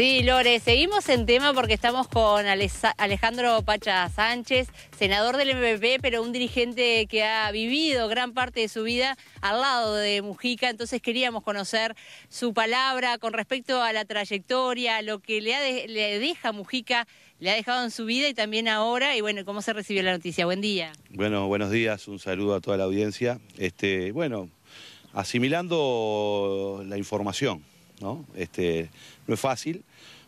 Sí, Lore, seguimos en tema porque estamos con Alejandro Pacha Sánchez, senador del MPP, pero un dirigente que ha vivido gran parte de su vida al lado de Mujica, entonces queríamos conocer su palabra con respecto a la trayectoria, lo que le, ha deja Mujica, le ha dejado en su vida y también ahora, y bueno, cómo se recibió la noticia. Buen día. Bueno, buenos días, un saludo a toda la audiencia. Este, bueno, asimilando la información. ¿no? Este, no es fácil.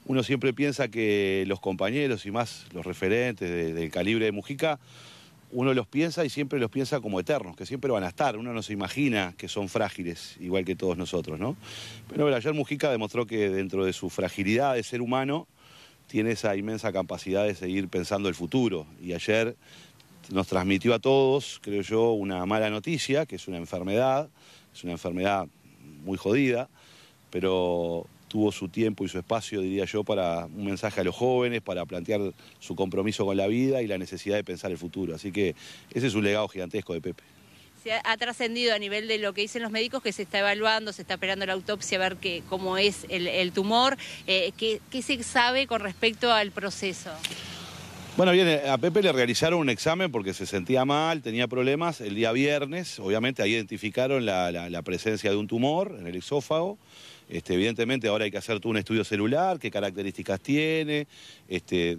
Uno siempre piensa que los compañeros y más los referentes del calibre de Mujica, uno los piensa y siempre los piensa como eternos, que siempre van a estar. Uno no se imagina que son frágiles, igual que todos nosotros, ¿no? Pero ayer Mujica demostró que dentro de su fragilidad de ser humano, tiene esa inmensa capacidad de seguir pensando el futuro. Y ayer nos transmitió a todos, creo yo, una mala noticia, que es una enfermedad, es una enfermedad muy jodida, pero tuvo su tiempo y su espacio, diría yo, para un mensaje a los jóvenes, para plantear su compromiso con la vida y la necesidad de pensar el futuro. Así que ese es un legado gigantesco de Pepe. Se ha, trascendido a nivel de lo que dicen los médicos que se está evaluando, se está esperando la autopsia a ver cómo es el, tumor. Eh, ¿Qué se sabe con respecto al proceso? Bueno, bien, a Pepe le realizaron un examen porque se sentía mal, tenía problemas. El día viernes, obviamente, ahí identificaron la, presencia de un tumor en el exófago. Este, evidentemente ahora hay que hacer un estudio celular, qué características tiene, este,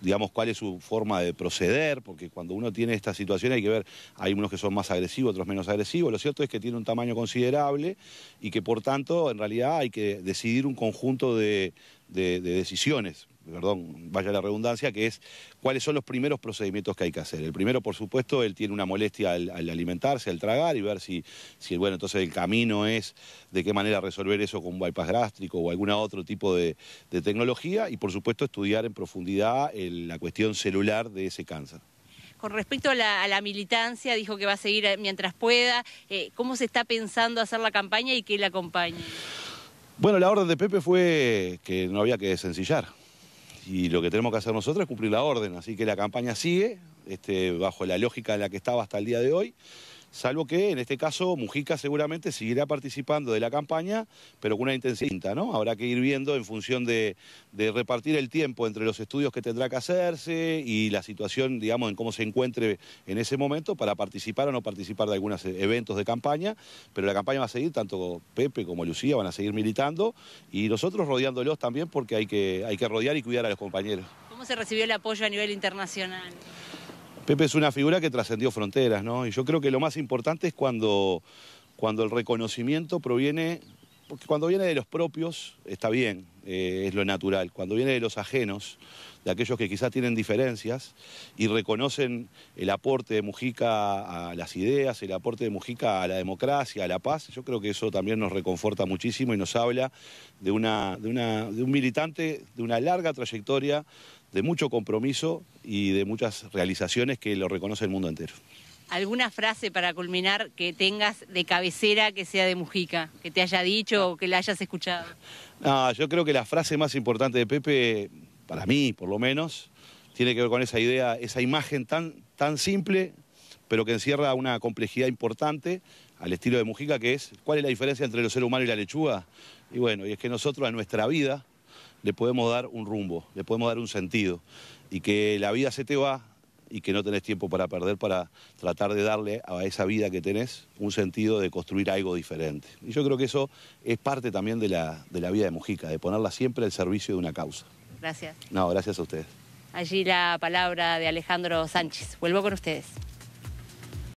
digamos cuál es su forma de proceder, porque cuando uno tiene esta situación hay que ver, hay unos que son más agresivos, otros menos agresivos. Lo cierto es que tiene un tamaño considerable y que por tanto en realidad hay que decidir un conjunto de decisiones perdón, vaya la redundancia, que es cuáles son los primeros procedimientos que hay que hacer. El primero, por supuesto, él tiene una molestia al, alimentarse, al tragar y ver si, si, bueno, entonces el camino es de qué manera resolver eso con un bypass gástrico o algún otro tipo de, tecnología y, por supuesto, estudiar en profundidad la cuestión celular de ese cáncer. Con respecto a la, militancia, dijo que va a seguir eh, mientras pueda. Eh, ¿Cómo se está pensando hacer la campaña y qué la acompaña? Bueno, la orden de Pepe fue que no había que desencillar, y lo que tenemos que hacer nosotros es cumplir la orden. Así que la campaña sigue este, bajo la lógica en la que estaba hasta el día de hoy salvo que en este caso Mujica seguramente seguirá participando de la campaña, pero con una intensidad, ¿no? Habrá que ir viendo en función de, repartir el tiempo entre los estudios que tendrá que hacerse y la situación, digamos, en cómo se encuentre en ese momento para participar o no participar de algunos eventos de campaña, pero la campaña va a seguir, tanto Pepe como Lucía van a seguir militando y nosotros rodeándolos también porque hay que, hay que rodear y cuidar a los compañeros. ¿Cómo se recibió el apoyo a nivel internacional? Pepe es una figura que trascendió fronteras, ¿no? Y yo creo que lo más importante es cuando, cuando el reconocimiento proviene, porque cuando viene de los propios está bien, eh, es lo natural, cuando viene de los ajenos, de aquellos que quizás tienen diferencias y reconocen el aporte de Mujica a las ideas, el aporte de Mujica a la democracia, a la paz, yo creo que eso también nos reconforta muchísimo y nos habla de, una, una, de un militante de una larga trayectoria de mucho compromiso y de muchas realizaciones que lo reconoce el mundo entero. ¿Alguna frase para culminar que tengas de cabecera que sea de Mujica, que te haya dicho o que la hayas escuchado? No, yo creo que la frase más importante de Pepe, para mí por lo menos, tiene que ver con esa idea, esa imagen tan, tan simple, pero que encierra una complejidad importante al estilo de Mujica, que es cuál es la diferencia entre el ser humano y la lechuga. Y bueno, y es que nosotros en nuestra vida le podemos dar un rumbo, le podemos dar un sentido. Y que la vida se te va y que no tenés tiempo para perder para tratar de darle a esa vida que tenés un sentido de construir algo diferente. Y yo creo que eso es parte también de la, vida de Mujica, de ponerla siempre al servicio de una causa. Gracias. No, gracias a ustedes. Allí la palabra de Alejandro Sánchez. Vuelvo con ustedes.